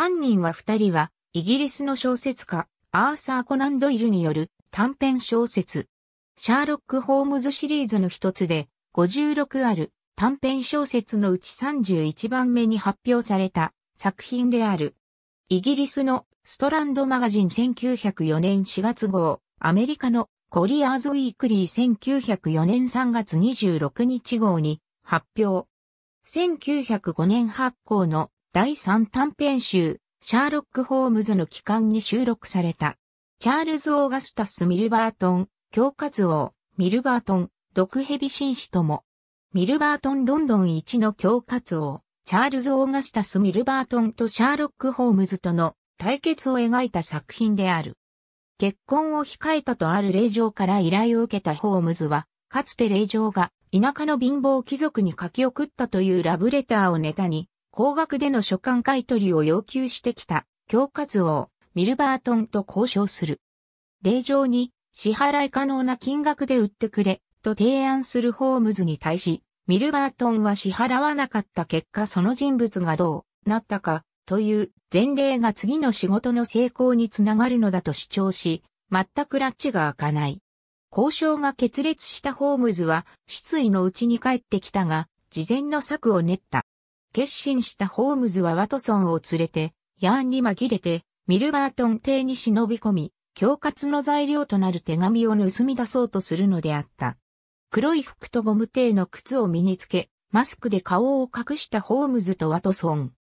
犯人は二人は、イギリスの小説家、アーサー・コナン・ドイルによる短編小説、シャーロック・ホームズシリーズの一つで、56ある短編小説のうち31番目に発表された作品である。イギリスのストランドマガジン1904年4月号、アメリカのコリアーズ・ウィークリー1904年3月26日号に発表。1905年発行の第3短編集、シャーロック・ホームズの帰還に収録された。チャールズ・オーガスタス・ミルバートン、恐喝王、ミルバートン、毒蛇紳士とも。ミルバートン・ロンドン一の恐喝王、チャールズ・オーガスタス・ミルバートンとシャーロック・ホームズとの対決を描いた作品である。結婚を控えたとある令嬢から依頼を受けたホームズは、かつて令嬢が田舎の貧乏貴族に書き送ったというラブレターをネタに、高額での所管買取を要求してきた、恐図王、ミルバートンと交渉する。令状に、支払い可能な金額で売ってくれ、と提案するホームズに対し、ミルバートンは支払わなかった結果その人物がどうなったか、という前例が次の仕事の成功につながるのだと主張し、全く拉致が開かない。交渉が決裂したホームズは、失意のうちに帰ってきたが、事前の策を練った。決心したホームズはワトソンを連れて、ヤーンに紛れて、ミルバートン邸に忍び込み、恐喝の材料となる手紙を盗み出そうとするのであった。黒い服とゴム邸の靴を身につけ、マスクで顔を隠したホームズとワトソン。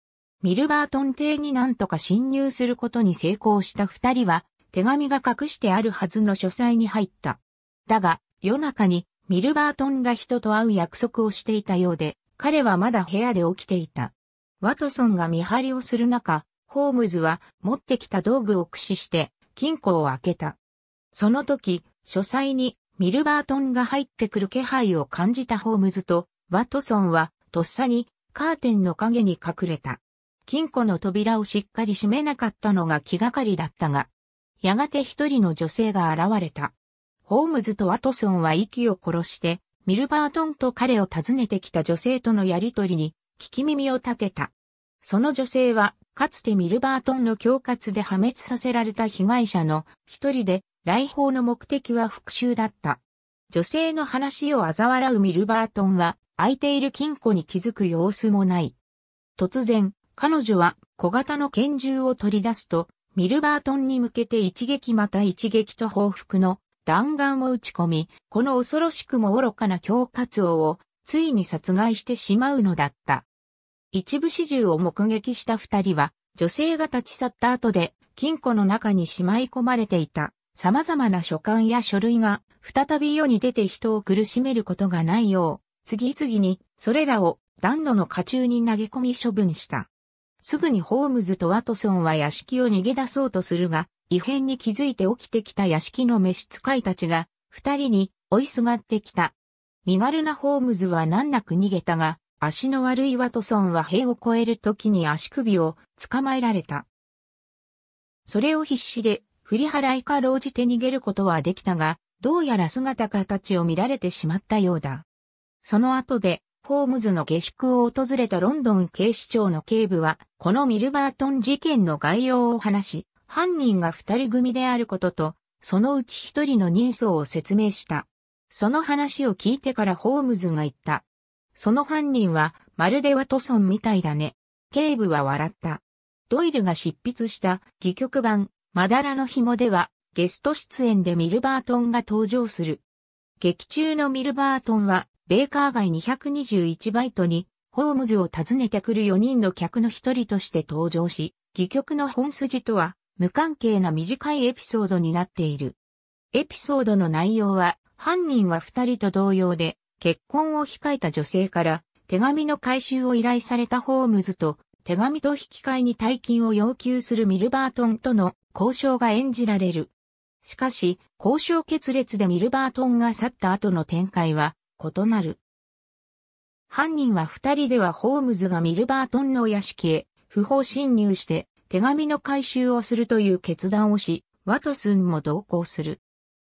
ミルバートン邸になんとか侵入することに成功した二人は、手紙が隠してあるはずの書斎に入った。だが、夜中にミルバートンが人と会う約束をしていたようで、彼はまだ部屋で起きていた。ワトソンが見張りをする中、ホームズは持ってきた道具を駆使して金庫を開けた。その時、書斎にミルバートンが入ってくる気配を感じたホームズとワトソンはとっさにカーテンの陰に隠れた。金庫の扉をしっかり閉めなかったのが気がかりだったが、やがて一人の女性が現れた。ホームズとワトソンは息を殺してミルバートンと彼を訪ねてきた女性とのやりとりに、聞き耳を立てた。その女性は、かつてミルバートンの恐喝で破滅させられた被害者の一人で、来訪の目的は復讐だった。女性の話を嘲笑うミルバートンは、空いている金庫に気づく様子もない。突然、彼女は小型の拳銃を取り出すと、ミルバートンに向けて一撃また一撃と報復の弾丸を打ち込み、この恐ろしくも愚かな恐喝王をついに殺害してしまうのだった。一部始終を目撃した二人は、女性が立ち去った後で金庫の中にしまい込まれていた様々な書簡や書類が再び世に出て人を苦しめることがないよう、次々にそれらを暖炉の家中に投げ込み処分した。すぐにホームズとワトソンは屋敷を逃げ出そうとするが、異変に気づいて起きてきた屋敷の召使いたちが、二人に追いすがってきた。身軽なホームズは難なく逃げたが、足の悪いワトソンは塀を越える時に足首を捕まえられた。それを必死で振り払いかろうじて逃げることはできたが、どうやら姿形を見られてしまったようだ。その後で、ホームズの下宿を訪れたロンドン警視庁の警部は、このミルバートン事件の概要を話し、犯人が二人組であることと、そのうち一人の人相を説明した。その話を聞いてからホームズが言った。その犯人は、まるでワトソンみたいだね。警部は笑った。ドイルが執筆した戯曲版、マダラの紐では、ゲスト出演でミルバートンが登場する。劇中のミルバートンは、ベーカー街221バイトに、ホームズを訪ねてくる4人の客の一人として登場し、戯曲の本筋とは無関係な短いエピソードになっている。エピソードの内容は、犯人は二人と同様で、結婚を控えた女性から、手紙の回収を依頼されたホームズと、手紙と引き換えに大金を要求するミルバートンとの交渉が演じられる。しかし、交渉決裂でミルバートンが去った後の展開は異なる。犯人は二人ではホームズがミルバートンの屋敷へ不法侵入して手紙の回収をするという決断をし、ワトスンも同行する。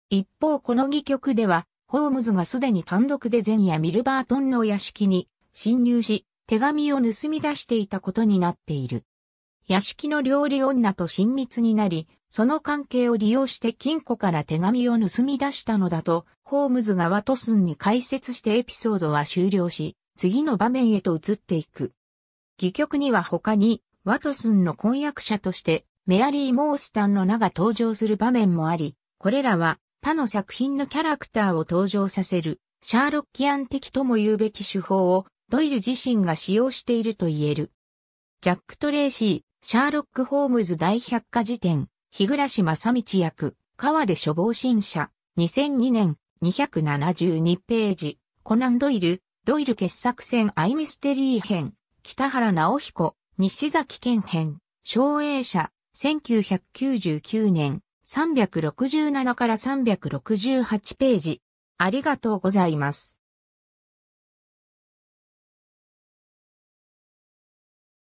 一方この戯曲では、ホームズがすでに単独で前夜ミルバートンの屋敷に侵入し、手紙を盗み出していたことになっている。屋敷の料理女と親密になり、その関係を利用して金庫から手紙を盗み出したのだと、ホームズがワトスンに解説してエピソードは終了し、次の場面へと移っていく。戯曲には他に、ワトスンの婚約者として、メアリー・モースタンの名が登場する場面もあり、これらは他の作品のキャラクターを登場させる、シャーロッキアン的とも言うべき手法を、ドイル自身が使用していると言える。ジャック・トレーシー、シャーロック・ホームズ大百科事典、日暮正道役、川で処方新社、2002年、272ページ、コナン・ドイル、ドイル傑作戦アイミステリー編、北原直彦、西崎県編、省営者、1999年、367から368ページ。ありがとうございます。